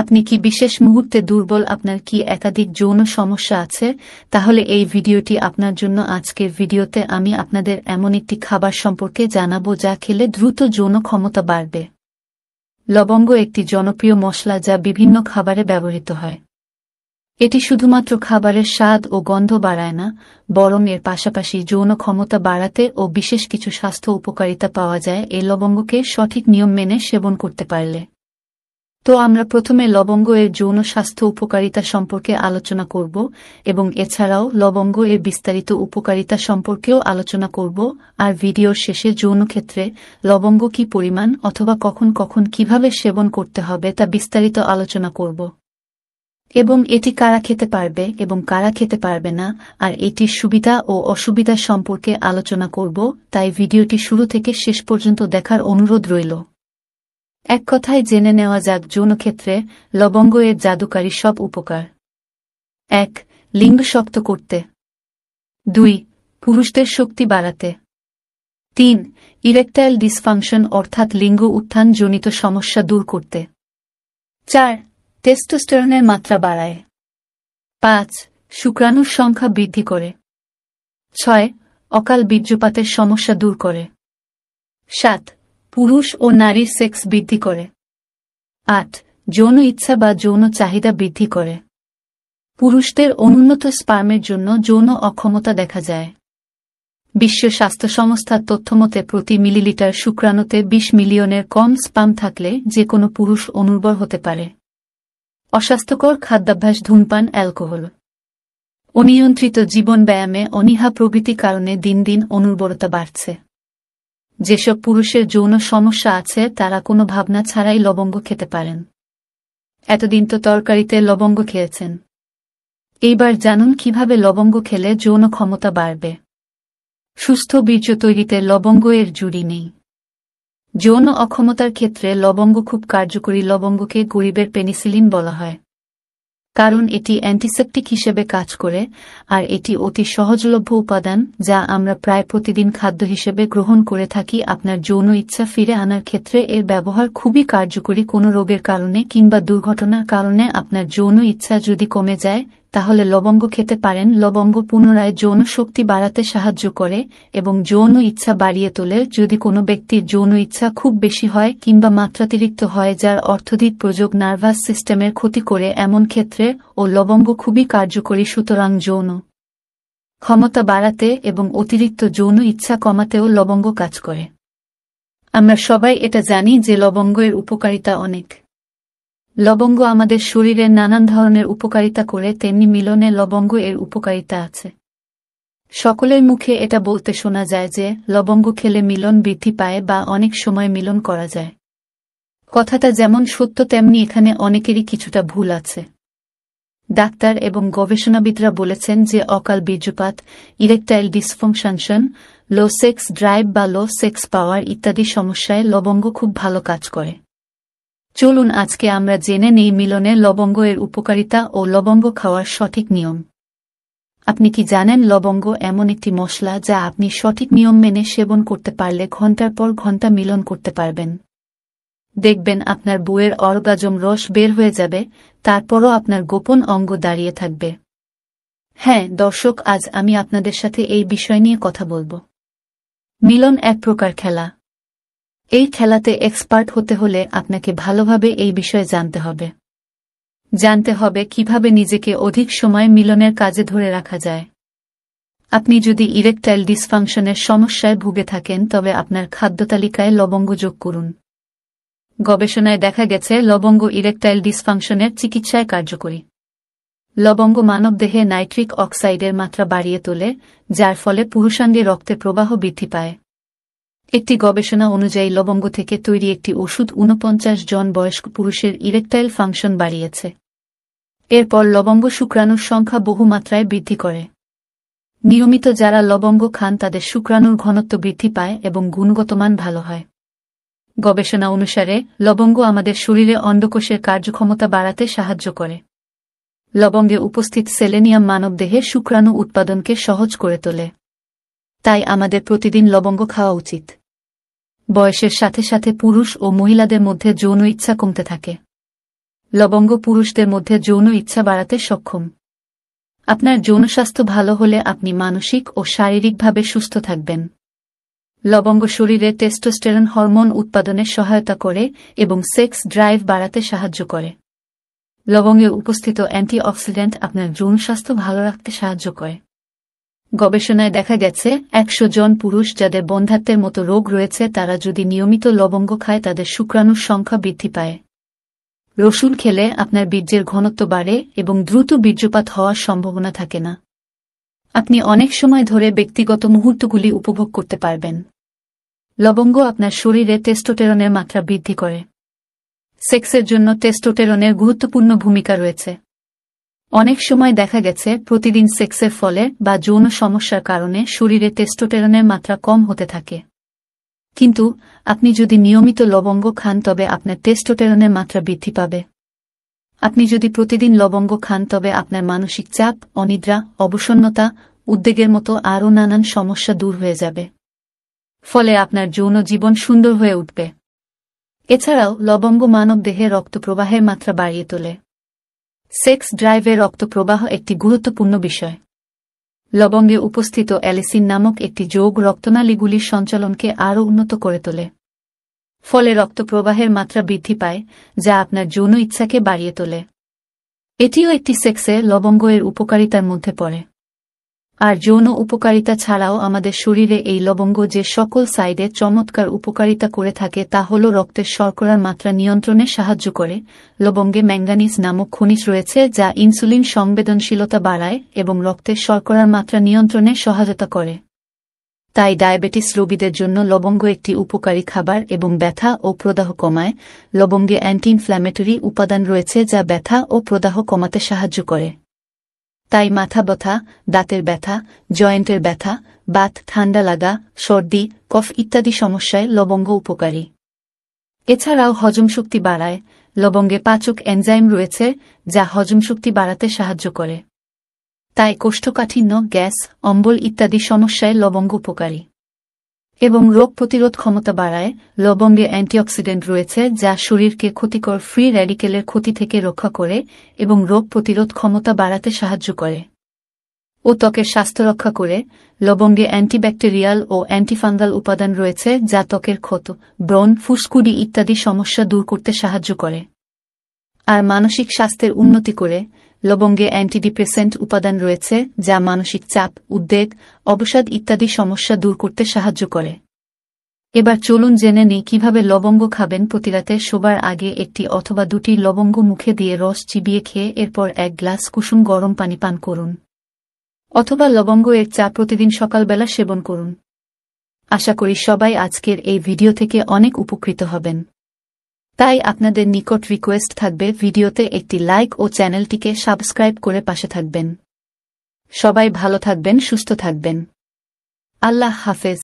আপনি কি বিশেষ মুহূর্তে দুর্বল আপনার কি একাধিক যৌন সমস্যা আছে তাহলে এই ভিডিওটি আপনার জন্য আজকের ভিডিওতে আমি আপনাদের এমন একটি খাবার সম্পর্কে জানাবো যা খেলে দ্রুত যৌন ক্ষমতা বাড়বে লবঙ্গ একটি জনপ্রিয় মশলা যা বিভিন্ন খাবারে ব্যবহৃত হয় এটি শুধুমাত্র খাবারের স্বাদ ও গন্ধ বাড়ায় না বরং এর পাশাপাশি যৌন ক্ষমতা বাড়াতে ও বিশেষ কিছু স্বাস্থ্য উপকারিতা পাওয়া যায় এই লবঙ্গকে সঠিক নিয়ম মেনে সেবন করতে পারলে তো আমরা প্রথমে লবঙ্গ এর যৌন স্বাস্থ্য উপকারিতা সম্পর্কে আলোচনা করব এবং এছাড়াও লবঙ্গ এর বিস্তারিত উপকারিতা সম্পর্কেও আলোচনা করব আর ভিডিওর শেষে যৌন ক্ষেত্রে লবঙ্গ কি পরিমাণ অথবা কখন কখন কিভাবে সেবন করতে হবে তা বিস্তারিত আলোচনা করব এবং এটি কারা খেতে পারবে এবং কারা খেতে পারবে না আর এটির সুবিধা ও অসুবিধা সম্পর্কে আলোচনা করব তাই ভিডিওটি শুরু থেকে শেষ পর্যন্ত দেখার অনুরোধ রইল এক কথায় জেনে নেওয়া যাক যৌনক্ষেত্রে লবঙ্গ এর জাদুকারী সব উপকার এক লিঙ্গ শক্ত করতে দুই পুরুষদের শক্তি বাড়াতে তিন ইরেকটাইল ডিসফাংশন অর্থাৎ লিঙ্গ উত্থান জনিত সমস্যা দূর করতে চার টেস্টোস্টেরনের মাত্রা বাড়ায় পাঁচ শুক্রাণুর সংখ্যা বৃদ্ধি করে ছয় অকাল বীর্যপাতের সমস্যা দূর করে সাত পুরুষ ও নারীর সেক্স বৃদ্ধি করে আট যৌন ইচ্ছা বা যৌন চাহিদা বৃদ্ধি করে পুরুষদের অনুন্নত স্পার্মের জন্য যৌন অক্ষমতা দেখা যায় বিশ্ব স্বাস্থ্য সংস্থার তথ্যমতে প্রতি মিলিলিটার শুক্রাণুতে ২০ মিলিয়নের কম স্পাম থাকলে যে কোনো পুরুষ অনুর্বর হতে পারে অস্বাস্থ্যকর খাদ্যাভ্যাস ধূমপান অ্যালকোহল অনিয়ন্ত্রিত জীবন ব্যায়ামে অনীহা প্রভৃতি কারণে দিন দিন অনুর্বরতা বাড়ছে যেসব পুরুষের যৌন সমস্যা আছে তারা কোনো ভাবনা ছাড়াই লবঙ্গ খেতে পারেন এতদিন তো তরকারিতে লবঙ্গ খেয়েছেন এইবার জানুন কিভাবে লবঙ্গ খেলে যৌন ক্ষমতা বাড়বে সুস্থ বীর্য তৈরিতে লবঙ্গ এর জুড়ি নেই যৌন অক্ষমতার ক্ষেত্রে লবঙ্গ খুব কার্যকরী লবঙ্গকে গরিবের পেনিসিলিন বলা হয় কারণ এটি অ্যান্টিসেপটিক হিসেবে কাজ করে আর এটি অতি সহজলভ্য উপাদান যা আমরা প্রায় প্রতিদিন খাদ্য হিসেবে গ্রহণ করে থাকি আপনার যৌন ইচ্ছা ফিরে আনার ক্ষেত্রে এর ব্যবহার খুবই কার্যকরী কোনো রোগের কারণে কিংবা দুর্ঘটনার কারণে আপনার যৌন ইচ্ছা যদি কমে যায় তাহলে লবঙ্গ খেতে পারেন লবঙ্গ পুনরায় যৌন শক্তি বাড়াতে সাহায্য করে এবং যৌন ইচ্ছা বাড়িয়ে তোলে যদি কোনো ব্যক্তির যৌন ইচ্ছা খুব বেশি হয় কিংবা মাত্রাতিরিক্ত হয় যার অর্থধিক প্রযোগ নার্ভাস সিস্টেমের ক্ষতি করে এমন ক্ষেত্রে ও লবঙ্গ খুবই কার্যকরী সুতরাং যৌন ক্ষমতা বাড়াতে এবং অতিরিক্ত যৌন ইচ্ছা কমাতেও লবঙ্গ কাজ করে আমরা সবাই এটা জানি যে লবঙ্গ এর উপকারিতা অনেক লবঙ্গ আমাদের শরীরে নানান ধরনের উপকারিতা করে তেমনি মিলনে লবঙ্গ এর উপকারিতা আছে সকলের মুখে এটা বলতে শোনা যায় যে লবঙ্গ খেলে মিলন বৃদ্ধি পায় বা অনেক সময় মিলন করা যায় কথাটা যেমন সত্য তেমনি এখানে অনেকেরই কিছুটা ভুল আছে ডাক্তার এবং গবেষণাবিদরা বলেছেন যে অকাল বীর্যপাত erectile dysfunction low sex drive বা লো সেক্স পাওয়ার ইত্যাদি সমস্যায় লবঙ্গ খুব ভালো কাজ করে চলুন আজকে আমরা জেনে নেই মিলনে লবঙ্গ এর উপকারিতা ও লবঙ্গ খাওয়ার সঠিক নিয়ম আপনি কি জানেন লবঙ্গ এমন একটি মশলা যা আপনি সঠিক নিয়ম মেনে সেবন করতে পারলে ঘন্টার পর ঘন্টা মিলন করতে পারবেন দেখবেন আপনার বউয়ের অর্গাজম রস বের হয়ে যাবে তারপরও আপনার গোপন অঙ্গ দাঁড়িয়ে থাকবে হ্যাঁ দর্শক আজ আমি আপনাদের সাথে এই বিষয় নিয়ে কথা বলবো মিলন এক প্রকার খেলা এই খেলাতে এক্সপার্ট হতে হলে আপনাকে ভালোভাবে এই বিষয়ে জানতে হবে জানতে হবে কিভাবে নিজেকে অধিক সময় মিলনের কাজে ধরে রাখা যায় আপনি যদি ইরেকটাইল ডিসফাংশনের সমস্যায় ভুগে থাকেন তবে আপনার খাদ্য তালিকায় লবঙ্গ যোগ করুন গবেষণায় দেখা গেছে লবঙ্গ ইরেকটাইল ডিসফাংশনের চিকিৎসায় কার্যকরী লবঙ্গ মানবদেহে নাইট্রিক অক্সাইডের মাত্রা বাড়িয়ে তোলে যার ফলে পুরুষাঙ্গে রক্তে প্রবাহ বৃদ্ধি পায় একটি গবেষণা অনুযায়ী লবঙ্গ থেকে তৈরি একটি ওষুধ ঊনপঞ্চাশ জন বয়স্ক পুরুষের ইলেকট্রাইল ফাংশন বাড়িয়েছে এরপর লবঙ্গ শুক্রাণুর সংখ্যা বহুমাত্রায় বৃদ্ধি করে নিয়মিত যারা লবঙ্গ খান তাদের শুক্রাণুর ঘনত্ব বৃদ্ধি পায় এবং গুণগতমান ভালো হয় গবেষণা অনুসারে লবঙ্গ আমাদের শরীরে অন্ডকোষের কার্যক্ষমতা বাড়াতে সাহায্য করে লবঙ্গে উপস্থিত সেলেনিয়াম মানবদেহে শুক্রাণু উৎপাদনকে সহজ করে তোলে তাই আমাদের প্রতিদিন লবঙ্গ খাওয়া উচিত বয়সের সাথে সাথে পুরুষ ও মহিলাদের মধ্যে যৌন ইচ্ছা কমতে থাকে লবঙ্গ পুরুষদের মধ্যে যৌন ইচ্ছা বাড়াতে সক্ষম আপনার যৌন স্বাস্থ্য ভালো হলে আপনি মানসিক ও শারীরিকভাবে সুস্থ থাকবেন লবঙ্গ শরীরে টেস্টোস্টেরন হরমোন উৎপাদনে সহায়তা করে এবং সেক্স ড্রাইভ বাড়াতে সাহায্য করে লবঙ্গে উপস্থিত অ্যান্টি অক্সিডেন্ট আপনার যৌন স্বাস্থ্য ভালো রাখতে সাহায্য করে গবেষণায় দেখা গেছে একশো জন পুরুষ যাদের বন্ধাত্মের মতো রোগ রয়েছে তারা যদি নিয়মিত লবঙ্গ খায় তাদের শুক্রাণুর সংখ্যা বৃদ্ধি পায় রসুন খেলে আপনার বীর্যের ঘনত্ব বাড়ে এবং দ্রুত বীর্যপাত হওয়ার সম্ভাবনা থাকে না আপনি অনেক সময় ধরে ব্যক্তিগত মুহূর্তগুলি উপভোগ করতে পারবেন লবঙ্গ আপনার শরীরে টেস্টোটেরনের মাত্রা বৃদ্ধি করে সেক্সের জন্য টেস্টোটেরনের গুরুত্বপূর্ণ ভূমিকা রয়েছে অনেক সময় দেখা গেছে প্রতিদিন সেক্সের ফলে বা যৌন সমস্যার কারণে শরীরে টেস্টোটেরনের মাত্রা কম হতে থাকে কিন্তু আপনি যদি নিয়মিত লবঙ্গ খান তবে আপনার টেস্টোটেরনের মাত্রা বৃদ্ধি পাবে আপনি যদি প্রতিদিন লবঙ্গ খান তবে আপনার মানসিক চাপ অনিদ্রা অবসন্নতা উদ্বেগের মতো আরও নানান সমস্যা দূর হয়ে যাবে ফলে আপনার যৌন জীবন সুন্দর হয়ে উঠবে এছাড়াও লবঙ্গ মানব দেহে রক্ত প্রবাহের মাত্রা বাড়িয়ে তোলে সেক্স ড্রাইভে রক্তপ্রবাহ একটি গুরুত্বপূর্ণ বিষয় লবঙ্গে উপস্থিত অ্যালিসিন নামক একটি যোগ রক্তনালীগুলির সঞ্চালনকে আরও উন্নত করে তোলে ফলে রক্তপ্রবাহের মাত্রা বৃদ্ধি পায় যা আপনার যৌন ইচ্ছাকে বাড়িয়ে তোলে এটিও একটি সেক্সে লবঙ্গ এর উপকারিতার মধ্যে পড়ে আর যৌন উপকারিতা ছাড়াও আমাদের শরীরে এই লবঙ্গ যে সকল সাইডে চমৎকার উপকারিতা করে থাকে তা হল রক্তের শর্করার মাত্রা নিয়ন্ত্রণে সাহায্য করে লবঙ্গে ম্যাঙ্গানিজ নামক খনিজ রয়েছে যা ইনসুলিন সংবেদনশীলতা বাড়ায় এবং রক্তের শর্করার মাত্রা নিয়ন্ত্রণে সহায়তা করে তাই ডায়াবেটিস রোগীদের জন্য লবঙ্গ একটি উপকারী খাবার এবং ব্যথা ও প্রদাহ কমায় লবঙ্গে অ্যান্টি ইনফ্ল্যামেটরি উপাদান রয়েছে যা ব্যথা ও প্রদাহ কমাতে সাহায্য করে তাই মাথা ব্যথা দাঁতের ব্যথা জয়েন্টের ব্যথা বাত ঠান্ডা লাগা সর্দি কফ ইত্যাদি সমস্যায় লবঙ্গ উপকারী এছাড়াও হজম শক্তি বাড়ায় লবঙ্গে পাচক এনজাইম রয়েছে যা হজম শক্তি বাড়াতে সাহায্য করে তাই কোষ্ঠকাঠিন্য গ্যাস অম্বল ইত্যাদি সমস্যায় লবঙ্গ উপকারী এবং রোগ প্রতিরোধ ক্ষমতা বাড়ায় লবঙ্গে অ্যান্টিঅক্সিডেন্ট রয়েছে যা শরীরকে ক্ষতিকর ফ্রি র্যাডিকেলের ক্ষতি থেকে রক্ষা করে এবং রোগ প্রতিরোধ ক্ষমতা বাড়াতে সাহায্য করে ও ত্বকের স্বাস্থ্য রক্ষা করে লবঙ্গে অ্যান্টিব্যাকটেরিয়াল ও অ্যান্টিফাঙ্গাল উপাদান রয়েছে যা ত্বকের ক্ষত ব্রণ ফুসকুড়ি ইত্যাদি সমস্যা দূর করতে সাহায্য করে আর মানসিক স্বাস্থ্যের উন্নতি করে লবঙ্গে অ্যান্টিডিপ্রেসেন্ট উপাদান রয়েছে যা মানসিক চাপ উদ্বেগ অবসাদ ইত্যাদি সমস্যা দূর করতে সাহায্য করে এবার চলুন জেনে নিই কিভাবে লবঙ্গ খাবেন প্রতিরাতে শোবার আগে একটি অথবা দুটি লবঙ্গ মুখে দিয়ে রস চিবিয়ে খেয়ে এরপর এক গ্লাস কুসুম গরম পানি পান করুন অথবা লবঙ্গ এর চা প্রতিদিন সকালবেলা সেবন করুন আশা করি সবাই আজকের এই ভিডিও থেকে অনেক উপকৃত হবেন তাই আপনাদের নিকট রিকোয়েস্ট থাকবে ভিডিওতে একটি লাইক ও চ্যানেলটিকে সাবস্ক্রাইব করে পাশে থাকবেন সবাই ভালো থাকবেন সুস্থ থাকবেন আল্লাহ হাফেজ